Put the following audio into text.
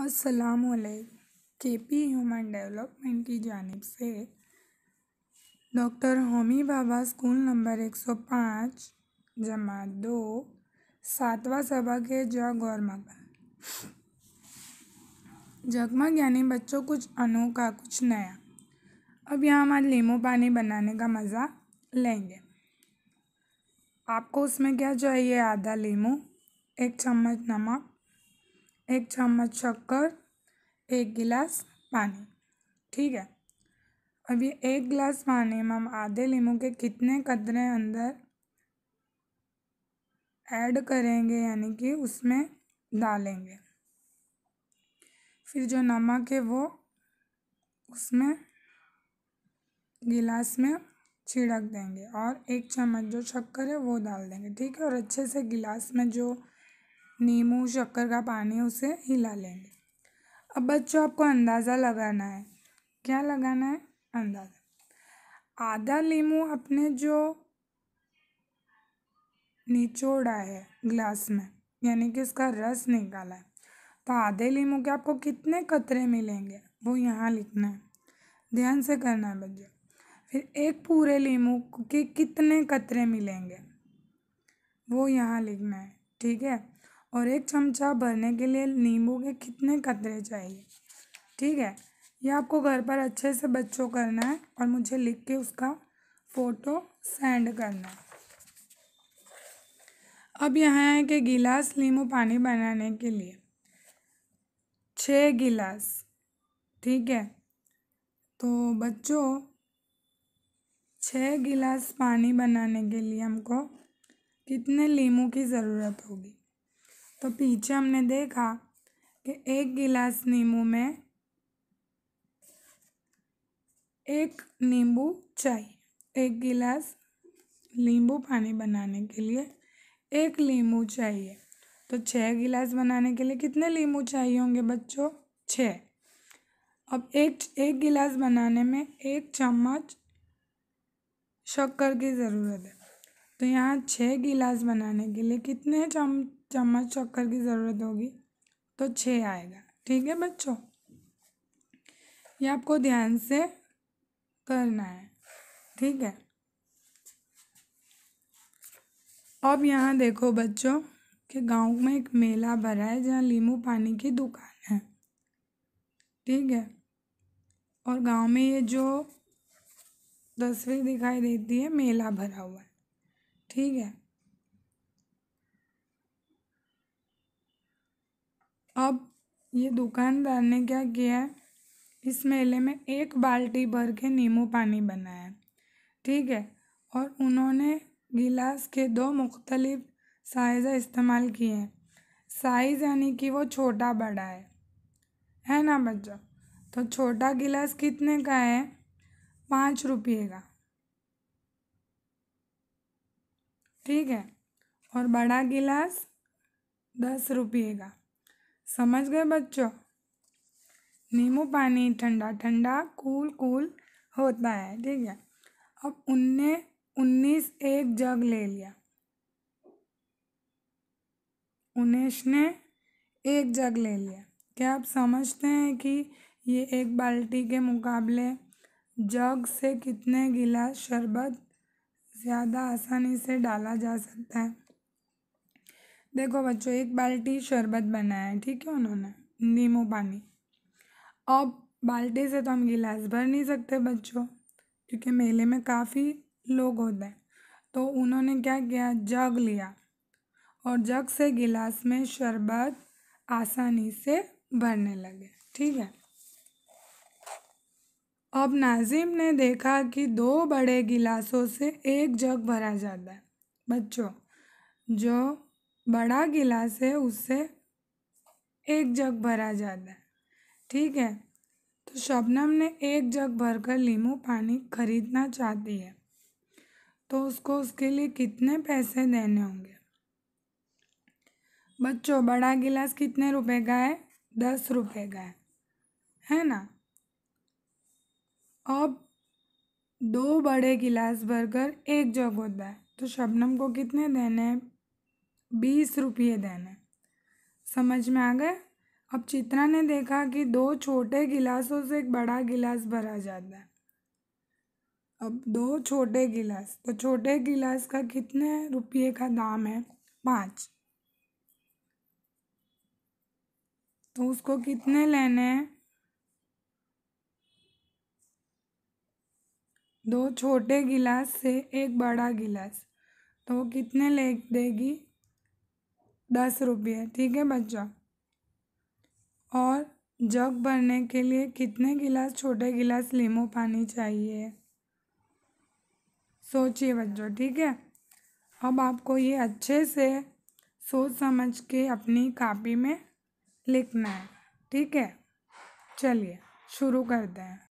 असलम के P human development की जानब से doctor Homi Bhabha school number एक सौ पाँच जमा दो सातवा सबक है जग और मगन जगमग यानी बच्चों कुछ अनोखा कुछ नया अब यहाँ हम आज पानी बनाने का मज़ा लेंगे आपको उसमें क्या चाहिए आधा लीमू एक चम्मच नमक एक चम्मच शक्कर एक गिलास पानी ठीक है अब ये एक गिलास पानी में हम आधे लीमू के कितने कदरे अंदर ऐड करेंगे यानी कि उसमें डालेंगे फिर जो नमक है वो उसमें गिलास में छिड़क देंगे और एक चम्मच जो शक्कर है वो डाल देंगे ठीक है और अच्छे से गिलास में जो नींबू शक्कर का पानी उसे हिला लेंगे अब बच्चों आपको अंदाज़ा लगाना है क्या लगाना है अंदाज़ा आधा नींबू अपने जो निचोड़ा है ग्लास में यानी कि उसका रस निकाला है तो आधे नींबू के आपको कितने कतरे मिलेंगे वो यहाँ लिखना है ध्यान से करना है बच्चों फिर एक पूरे नींबू के कितने कतरे मिलेंगे वो यहाँ लिखना है ठीक है और एक चमचा भरने के लिए नींबू के कितने कतरे चाहिए ठीक है ये आपको घर पर अच्छे से बच्चों करना है और मुझे लिख के उसका फ़ोटो सेंड करना है अब यहाँ है कि गिलास नींबू पानी बनाने के लिए छः गिलास ठीक है तो बच्चों छः गिलास पानी बनाने के लिए हमको कितने नींबू की ज़रूरत होगी तो पीछे हमने देखा कि एक गिलास नींबू में एक नींबू चाहिए एक गिलास नींबू पानी बनाने के लिए एक नींबू चाहिए तो छः गिलास बनाने के लिए कितने नींबू चाहिए होंगे बच्चों छः अब एक एक गिलास बनाने में एक चम्मच शक्कर की ज़रूरत है तो यहाँ छः गिलास बनाने के लिए कितने चम चम्मच शक्कर की ज़रूरत होगी तो छः आएगा ठीक है बच्चों ये आपको ध्यान से करना है ठीक है अब यहाँ देखो बच्चों कि गांव में एक मेला भरा है जहाँ लीमू पानी की दुकान है ठीक है और गांव में ये जो तस्वीर दिखाई देती है मेला भरा हुआ है ठीक है अब ये दुकानदार ने क्या किया है इस मेले में एक बाल्टी भर के नींबू पानी बनाया ठीक है और उन्होंने गिलास के दो मुख्तलिफ साइज़ इस्तेमाल किए हैं साइज़ यानी कि वो छोटा बड़ा है है ना बच्चों तो छोटा गिलास कितने का है पाँच रुपये का ठीक है और बड़ा गिलास दस रुपये का समझ गए बच्चों नींबू पानी ठंडा ठंडा कूल कूल होता है ठीक है अब उनने उन्नीस एक जग ले लिया उन्नीस ने एक जग ले लिया क्या आप समझते हैं कि ये एक बाल्टी के मुकाबले जग से कितने गिलास शरबत ज़्यादा आसानी से डाला जा सकता है देखो बच्चों एक बाल्टी शरबत बनाया है ठीक है उन्होंने नींबू पानी अब बाल्टी से तो हम गिलास भर नहीं सकते बच्चों क्योंकि मेले में काफ़ी लोग होते हैं तो उन्होंने क्या किया जग लिया और जग से गिलास में शरबत आसानी से भरने लगे ठीक है अब नाजिम ने देखा कि दो बड़े गिलासों से एक जग भरा जाता है बच्चों जो बड़ा गिलास है उससे एक जग भरा जाता है ठीक है तो शबनम ने एक जग भरकर लीमू पानी खरीदना चाहती है तो उसको उसके लिए कितने पैसे देने होंगे बच्चों बड़ा गिलास कितने रुपए का है दस रुपए का है है ना अब दो बड़े गिलास भरकर एक जग होता है तो शबनम को कितने देने हैं बीस रुपये देने समझ में आ गए अब चित्रा ने देखा कि दो छोटे गिलासों से एक बड़ा गिलास भरा जाता है अब दो छोटे गिलास तो छोटे गिलास का कितने रुपये का दाम है पाँच तो उसको कितने लेने हैं दो छोटे गिलास से एक बड़ा गिलास तो कितने ले देगी दस रुपये ठीक है बच्चा और जग भरने के लिए कितने गिलास छोटे गिलास लीमू पानी चाहिए सोचिए बच्चों ठीक है अब आपको ये अच्छे से सोच समझ के अपनी कापी में लिखना है ठीक है चलिए शुरू करते हैं